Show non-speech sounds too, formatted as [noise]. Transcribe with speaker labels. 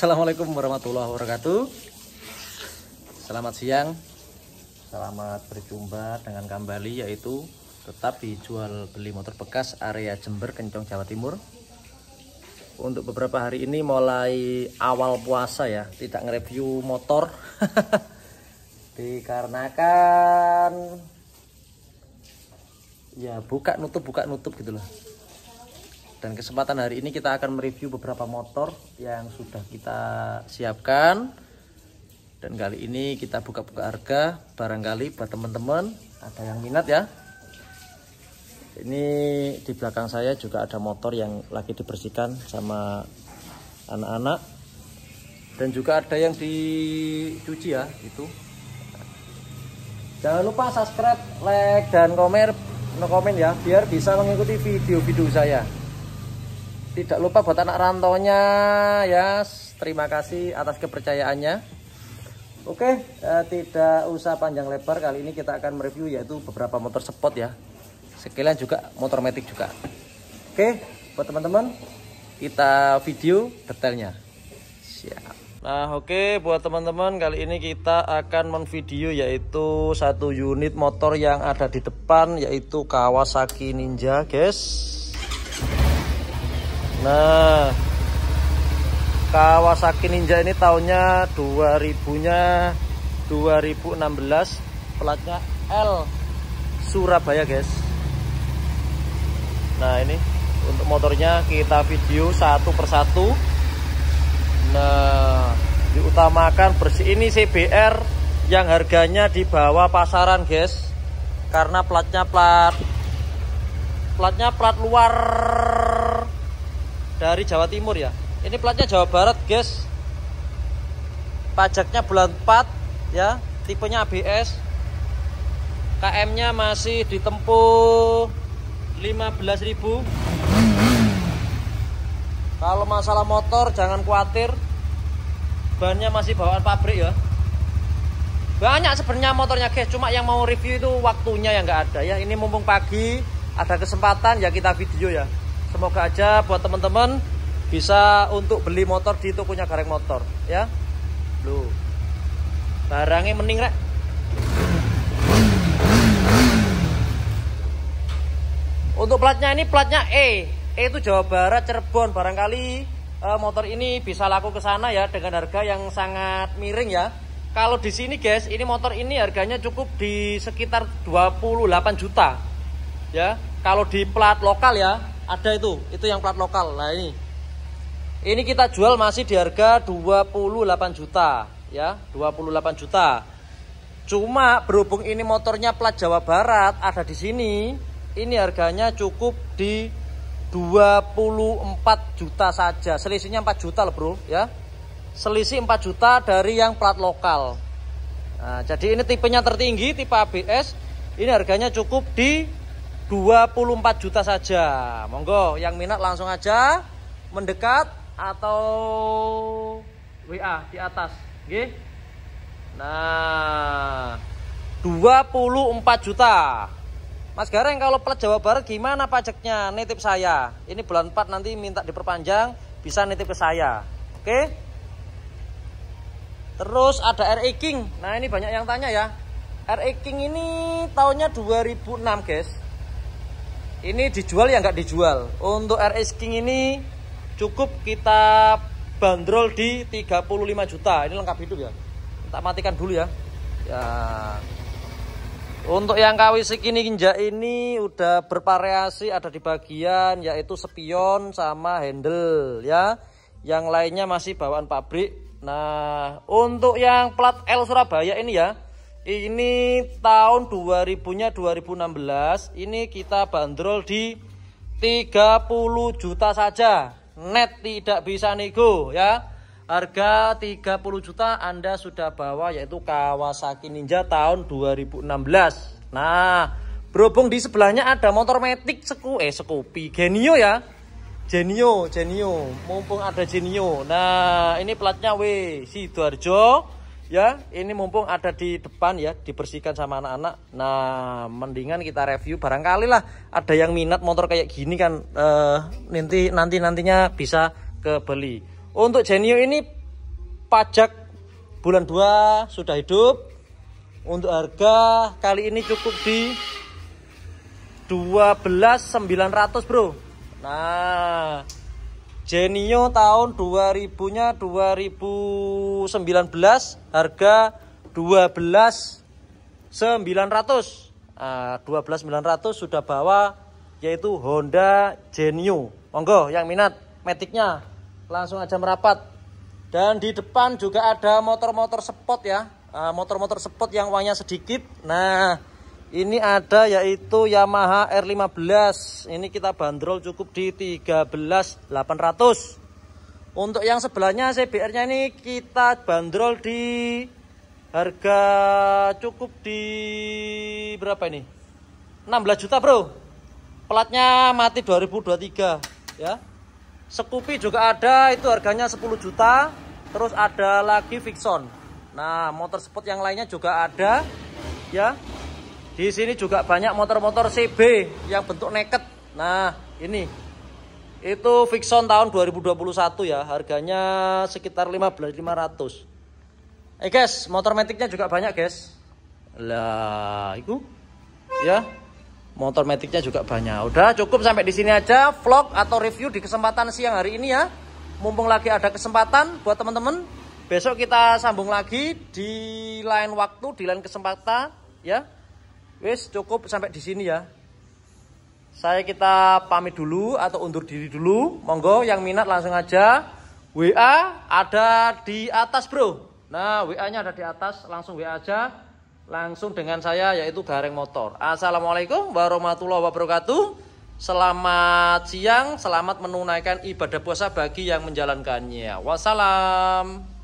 Speaker 1: Assalamualaikum warahmatullahi wabarakatuh Selamat siang Selamat berjumpa dengan kembali yaitu Tetap dijual beli motor bekas area Jember Kencong Jawa Timur Untuk beberapa hari ini mulai awal puasa ya Tidak nge-review motor [laughs] Dikarenakan Ya buka nutup buka nutup gitu loh dan kesempatan hari ini kita akan mereview beberapa motor yang sudah kita siapkan dan kali ini kita buka-buka harga barangkali buat teman-teman ada yang minat ya ini di belakang saya juga ada motor yang lagi dibersihkan sama anak-anak dan juga ada yang dicuci ya itu jangan lupa subscribe like dan komen no komen ya biar bisa mengikuti video-video saya tidak lupa buat anak rantonya ya yes, terima kasih atas kepercayaannya oke uh, tidak usah panjang lebar kali ini kita akan mereview yaitu beberapa motor sport ya sekalian juga motor metik juga oke buat teman-teman kita video detailnya siap Nah oke okay, buat teman-teman kali ini kita akan menvideo yaitu satu unit motor yang ada di depan yaitu Kawasaki Ninja guys Nah, Kawasaki Ninja ini tahunnya 2000-nya 2016, platnya L Surabaya, guys. Nah, ini untuk motornya kita video satu persatu. Nah, diutamakan bersih ini CBR yang harganya di bawah pasaran, guys. Karena platnya plat platnya plat luar dari Jawa Timur ya. Ini platnya Jawa Barat, guys. Pajaknya bulan 4 ya, tipenya ABS. KM-nya masih ditempuh 15.000. Kalau masalah motor jangan khawatir. Bannya masih bawaan pabrik ya. Banyak sebenarnya motornya guys, cuma yang mau review itu waktunya yang nggak ada ya. Ini mumpung pagi ada kesempatan ya kita video ya. Semoga aja buat teman-teman bisa untuk beli motor di itu punya Gareng Motor ya. Lu. Barangnya mending rek. Untuk platnya ini platnya E. E itu Jawa Barat Cirebon barangkali eh, motor ini bisa laku ke sana ya dengan harga yang sangat miring ya. Kalau di sini guys, ini motor ini harganya cukup di sekitar 28 juta. Ya, kalau di plat lokal ya ada itu, itu yang plat lokal. Nah ini. Ini kita jual masih di harga 28 juta ya, 28 juta. Cuma berhubung ini motornya plat Jawa Barat ada di sini, ini harganya cukup di 24 juta saja. Selisihnya 4 juta loh, Bro, ya. Selisih 4 juta dari yang plat lokal. Nah, jadi ini tipenya tertinggi, tipe ABS. Ini harganya cukup di 24 juta saja. Monggo yang minat langsung aja mendekat atau WA di atas, nggih. Nah, 24 juta. Mas Gareng kalau plat Jawa Barat gimana pajaknya? Nitip saya. Ini bulan 4 nanti minta diperpanjang, bisa nitip ke saya. Oke? Terus ada RE King. Nah, ini banyak yang tanya ya. RE King ini tahunnya 2006, guys. Ini dijual ya nggak dijual. Untuk RS King ini cukup kita bandrol di 35 juta. Ini lengkap hidup ya. Kita matikan dulu ya. Ya. Untuk yang KW segini kinja ini udah bervariasi ada di bagian yaitu spion sama handle ya. Yang lainnya masih bawaan pabrik. Nah, untuk yang plat L Surabaya ini ya, ini tahun 2000-nya 2016, ini kita bandrol di 30 juta saja. Net tidak bisa nego ya. Harga 30 juta Anda sudah bawa yaitu Kawasaki Ninja tahun 2016. Nah, berhubung di sebelahnya ada motor metik seku eh sekupi Genio ya. Genio, Genio, mumpung ada Genio. Nah, ini platnya W Sidoarjo Ya, ini mumpung ada di depan ya, dibersihkan sama anak-anak. Nah, mendingan kita review barangkali lah ada yang minat motor kayak gini kan uh, nanti nanti nantinya bisa kebeli. Untuk Genio ini pajak bulan 2 sudah hidup. Untuk harga kali ini cukup di 12.900, Bro. Nah, Genio tahun 2000-nya 2000 2019 harga 12.900. 12 12.900 sudah bawa yaitu Honda Genio. Monggo yang minat metiknya langsung aja merapat. Dan di depan juga ada motor-motor sport ya. Ah, motor-motor sport yang uangnya sedikit. Nah, ini ada yaitu Yamaha R15. Ini kita bandrol cukup di 13.800. Untuk yang sebelahnya CBR-nya ini kita bandrol di harga cukup di berapa ini? 16 juta, Bro. Pelatnya mati 2023, ya. Sekupi juga ada, itu harganya 10 juta. Terus ada lagi Vixon. Nah, motor sport yang lainnya juga ada, ya. Di sini juga banyak motor-motor CB yang bentuk neket. Nah, ini itu Vixon tahun 2021 ya, harganya sekitar 15.500. Eh guys, motor metiknya juga banyak guys. Lah, itu ya. Motor metiknya juga banyak. Udah cukup sampai di sini aja vlog atau review di kesempatan siang hari ini ya. Mumpung lagi ada kesempatan buat teman-teman, besok kita sambung lagi di lain waktu, di lain kesempatan ya. Wis cukup sampai di sini ya. Saya kita pamit dulu atau undur diri dulu. Monggo yang minat langsung aja. WA ada di atas bro. Nah WA-nya ada di atas. Langsung WA aja. Langsung dengan saya yaitu Gareng Motor. Assalamualaikum warahmatullahi wabarakatuh. Selamat siang, selamat menunaikan ibadah puasa bagi yang menjalankannya. Wassalam.